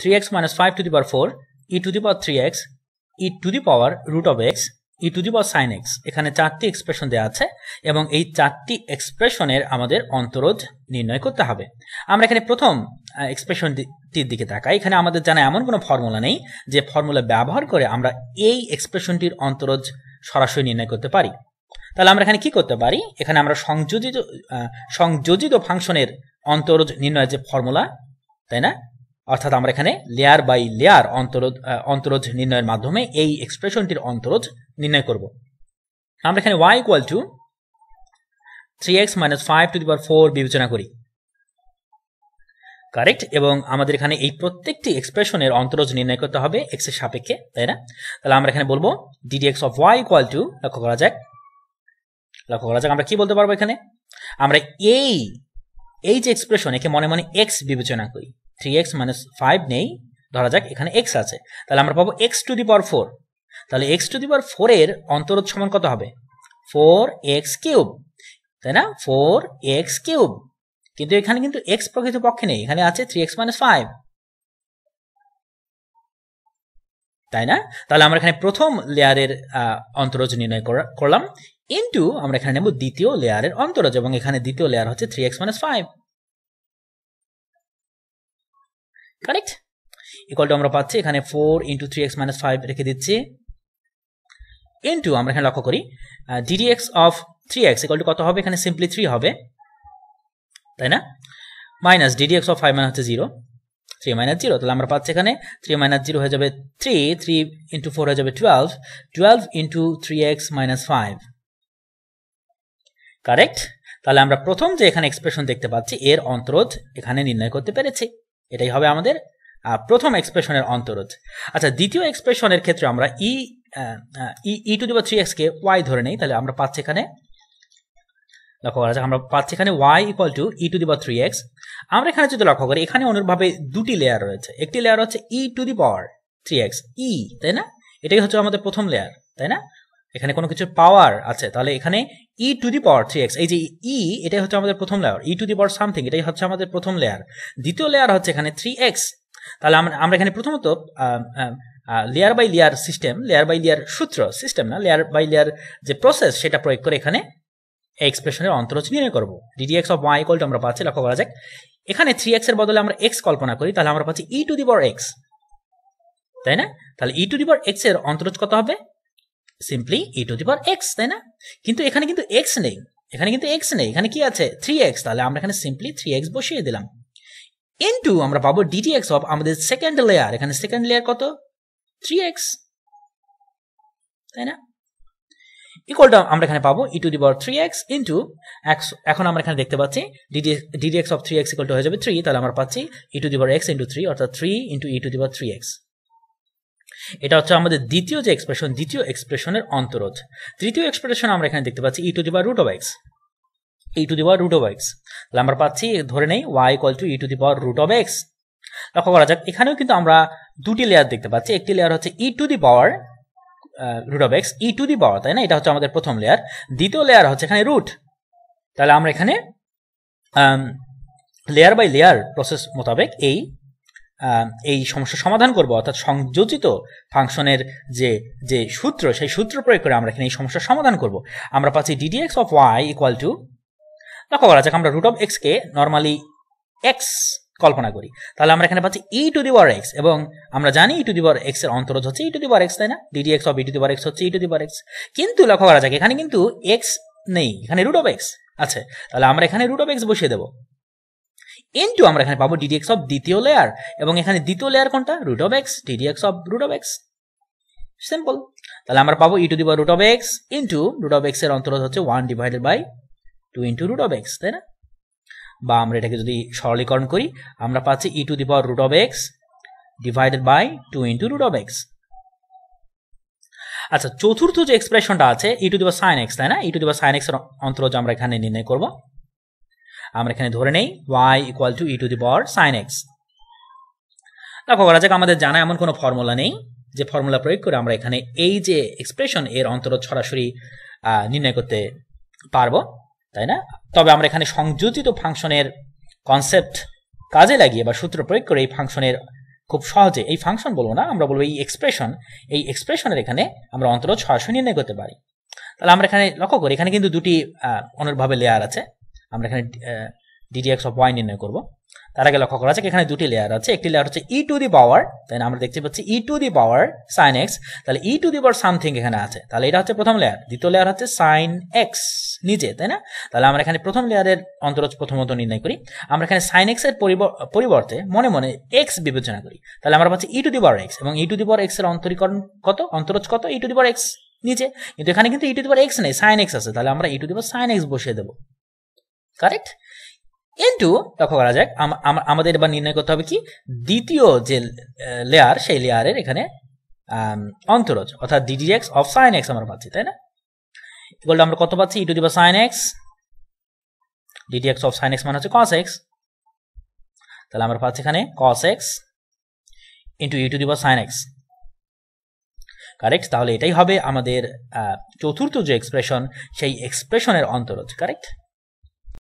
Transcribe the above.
3x minus 5 to the power 4 e to the power 3x e to the power root of x e e to the power sine x এখানে চারটি expression দেওয়া আছে এবং এই চারটি এক্সপ্রেশনের আমাদের অন্তরজ নির্ণয় করতে হবে আমরা এখানে প্রথম এক্সপ্রেশনটির দিকে তাকাই এখানে আমাদের জানা এমন কোনো ফর্মুলা নেই যে ফর্মুলা ব্যবহার করে আমরা এই এক্সপ্রেশনটির অন্তরজ সরাসরি নির্ণয় করতে পারি তাহলে আমরা এখানে কি করতে পারি এখানে আমরা সংযোজিত সংযোজিত ফাংশনের অন্তরজ নির্ণয়ের যে ফর্মুলা তাই না অর্থাৎ আমরা এখানে লেয়ার বাই লেয়ার অন্তরোধ অন্তরোধ নির্ণয়ের মাধ্যমে এই এক্সপ্রেশনটির অন্তরোধ নির্ণয় করব আমরা এখানে y equal to three x minus five to the power four বিবেচনা করি কারেক্ট এবং আমাদের এখানে এই প্রত্যেকটি এক্সপ্রেশনের অন্তরজ নির্ণয় করতে হবে এক্স এর সাপেক্ষে তাই না তাহলে আমরা এখানে বলবো d d x of y equal to লক্ষ্য করা যাক লক্ষ্য করা যাক আমরা কি বলতে পারবো এখানে আমরা এই এই যে এক্সপ্রেশন একে মনে মনে এক্স বিবেচনা করি থ্রি এক্স মাইনাস ফাইভ নেই ধরা যাক এখানে এক্স আছে তাহলে আমরা পাবো x to the power four তাহলে এক্স টু দি পাওয়ার ফোরের অন্তরোধ সমান কত হবে ফোর এক্স কিউব তাই না ফোর এক্স কিউব কিন্তু এখানে কিন্তু এক্স প্রকৃত পক্ষে নেই এখানে আছে থ্রি এক্স মাইনাস ফাইভ তাই না তাহলে আমরা এখানে প্রথম লেয়ারের অন্তরজ নির্ণয় করলাম ইন্টু আমরা এখানে নেব দ্বিতীয় লেয়ারের অন্তরজ এবং এখানে দ্বিতীয় লেয়ার হচ্ছে three x minus five correct equal to আমরা পাচ্ছি এখানে four into three x minus five রেখে দিচ্ছি ইন্টু আমরা এখানে লক্ষ্য করি d d x of three x equal to কত হবে এখানে সিম্পলি থ্রি হবে তাই না minus d d x of five মানে হচ্ছে জিরো থ্রি মাইনাস জিরো তাহলে আমরা পাচ্ছি এখানে থ্রি মাইনাস জিরো হয়ে যাবে থ্রি থ্রি ইন্টু ফোর হয়ে যাবে twelve twelve into three x minus five correct তাহলে আমরা প্রথম যে এখানে এক্সপ্রেশন দেখতে পাচ্ছি এর অন্তরোধ এখানে নির্ণয় করতে পেরেছি এটাই হবে আমাদের প্রথম এক্সপ্রেশনের অন্তরোধ আচ্ছা দ্বিতীয় এক্সপ্রেশনের ক্ষেত্রে আমরা e e to the three এক্সকে ওয়াই ধরে নেই তাহলে আমরা পাচ্ছি এখানে লক্ষ্য করা যাক আমরা পাচ্ছি এখানে y equal to e to the power three x আমরা এখানে যদি লক্ষ্য করি এখানে অনুরূপভাবে দুটি লেয়ার রয়েছে একটি লেয়ার হচ্ছে e to the power three x e তাই না এটাই হচ্ছে আমাদের প্রথম লেয়ার তাই না এখানে কোনো কিছু পাওয়ার আছে তাহলে এখানে e to the power three x এই যে ই e, এটাই হচ্ছে আমাদের প্রথম layer e to the power something এটাই হচ্ছে আমাদের প্রথম লেয়ার দ্বিতীয় লেয়ার হচ্ছে এখানে থ্রি এক্স তাহলে আমরা আমরা এখানে প্রথমত layer by layer system layer by layer সূত্র সিস্টেম না লেয়ার বাই লেয়ার যে প্রসেস সেটা প্রয়োগ করে এখানে এক্সপ্রেশনের অন্তরচ নির্ণয় করবো ডিডি এক্স অফ ওয়াই ইকলটা আমরা পাচ্ছি লক্ষ্য করা যাক এখানে থ্রি এক্স এর বদলে আমরা এক্স কল্পনা করি তাহলে আমরা পাচ্ছি e to the power x তাই না তাহলে e to the power x এর অন্তরজ কত হবে simply e to the power x তাই না কিন্তু এখানে কিন্তু এক্স নেই এখানে কিন্তু এক্স নেই এখানে কি আছে থ্রি এক্স তাহলে আমরা এখানে সিম্পলি থ্রি এক্স বসিয়ে দিলাম ইন্টু আমরা পাবো ডিটি এক্স অফ আমাদের সেকেন্ড লেয়ার এখানে সেকেন্ড লেয়ার কত থ্রি এক্স তাই না ইকুয়ালটা আমরা এখানে পাবো e to the power three x into এখন আমরা এখানে দেখতে পাচ্ছি d d d d x of three x equal to হয়ে যাবে থ্রি তাহলে আমরা পাচ্ছি e to the power x into three অর্থাৎ three into e to the power three x এটা হচ্ছে আমাদের দ্বিতীয় যে এক্সপ্রেশন দ্বিতীয় এক্সপ্রেশনের অন্তরোধ তৃতীয় এক্সপ্রেশন আমরা এখানে দেখতে পাচ্ছি e to the root of x e to the power root of x তাহলে আমরা পাচ্ছি ধরে নেই y equal to e to the power root of x লক্ষ্য করা যাক এখানেও কিন্তু আমরা দুটি লেয়ার দেখতে পাচ্ছি একটি লেয়ার হচ্ছে e to the power root of x e to the power তাই না এটা হচ্ছে আমাদের প্রথম লেয়ার দ্বিতীয় লেয়ার হচ্ছে এখানে রুট তাহলে আমরা এখানে লেয়ার বাই লেয়ার প্রসেস মোতাবেক এই এই সমস্যা সমাধান করব অর্থাৎ সংযোজিত ফাংশনের যে যে সূত্র সেই সূত্র প্রয়োগ করে আমরা এখানে এই সমস্যার সমাধান করব আমরা পাচ্ছি d d x of y equal to লক্ষ্য করা যাক আমরা রুট অফ এক্সকে নর্মালি এক্স কল্পনা করি তাহলে আমরা এখানে পাচ্ছি e to the power x এবং আমরা জানি e to the power x এর অন্তরজ হচ্ছে e to the power x তাই না d d x of e to the power x হচ্ছে e to the power x কিন্তু লক্ষ্য করা যাক এখানে কিন্তু এক্স নেই এখানে রুট অফ এক্স আছে তাহলে আমরা এখানে রুট অফ এক্স বসিয়ে দেবো ইন্টু আমরা এখানে পাবো ডিডিএক্স অফ দ্বিতীয় লেয়ার এবং এখানে দ্বিতীয় লেয়ার কোনটা root of x d d x of root of x simple তাহলে আমরা পাবো e to the root of x into root of x এর অন্তরত হচ্ছে one divided by two into root of x তাই না বা আমরা এটাকে যদি সরলীকরণ করি আমরা পাচ্ছি e to the power root of x divided by two into root of x আচ্ছা চতুর্থ যে এক্সপ্রেশনটা আছে e to the power sine x তাই না e to the power sine x এর অন্তরজ আমরা এখানে নির্ণয় করবো আমরা এখানে ধরে নেই y equal to e to the power sine x দেখো করা যাক আমাদের জানা এমন কোনো ফর্মুলা নেই যে ফর্মুলা প্রয়োগ করে আমরা এখানে এই যে এক্সপ্রেশন এর অন্তরত সরাসরি নির্ণয় করতে পারবো তাই না তবে আমরা এখানে সংযোজিত ফাংশনের কনসেপ্ট কাজে লাগিয়ে বা সূত্র প্রয়োগ করে এই ফাংশনের খুব সহজে এই ফাংশন বলবো না আমরা বলবো এই এক্সপ্রেশন এই এক্সপ্রেশনের এখানে আমরা অন্তরত সরাসরি নির্ণয় করতে পারি তাহলে আমরা এখানে লক্ষ্য করি এখানে কিন্তু দুটি অনুরভাবে লেয়ার আছে আমরা এখানে ডিডিএক্স অফ ওয়াই নির্ণয় করব তার আগে লক্ষ্য করা আছে এখানে দুটি লেয়ার আছে একটি লেয়ার হচ্ছে ই টু দি পাওয়ার তাই আমরা দেখতে পাচ্ছি e to the power sine x তাহলে e to the power something এখানে আছে তাহলে এটা হচ্ছে প্রথম লেয়ার দ্বিতীয় লেয়ার হচ্ছে সাইন এক্স নিচে তাই না তাহলে আমরা এখানে প্রথম লেয়ারের অন্তরজ প্রথমত নির্ণয় করি আমরা এখানে সাইন এক্স এর পরিবর্তে মনে মনে এক্স বিবেচনা করি তাহলে আমরা পাচ্ছি e to the power x এবং ই টু দি পাওয়ার এক্স এর অন্তরীকরণ কত অন্তরজ কত ই টু দি পাওয়ার এক্স নিচে কিন্তু এখানে কিন্তু e to the power x নেই সাইন এক্স আছে তাহলে আমরা e to the power sine x বসিয়ে দেবো কারেক্ট কিন্তু লক্ষ্য করা যাক আমাদের এবার নির্ণয় করতে হবে কি দ্বিতীয় যে লেয়ার সেই লেয়ারের এখানে অন্তরজ অর্থাৎ d d x of sine x আমরা পাচ্ছি তাই না এগুলো আমরা কত পাচ্ছি e to sine x d d x of sine x মানে হচ্ছে কস এক্স তাহলে আমরা পাচ্ছি এখানে cos x into e to sine x correct তাহলে এটাই হবে আমাদের চতুর্থ যে এক্সপ্রেশন সেই এক্সপ্রেশনের অন্তরজ কারেক্ট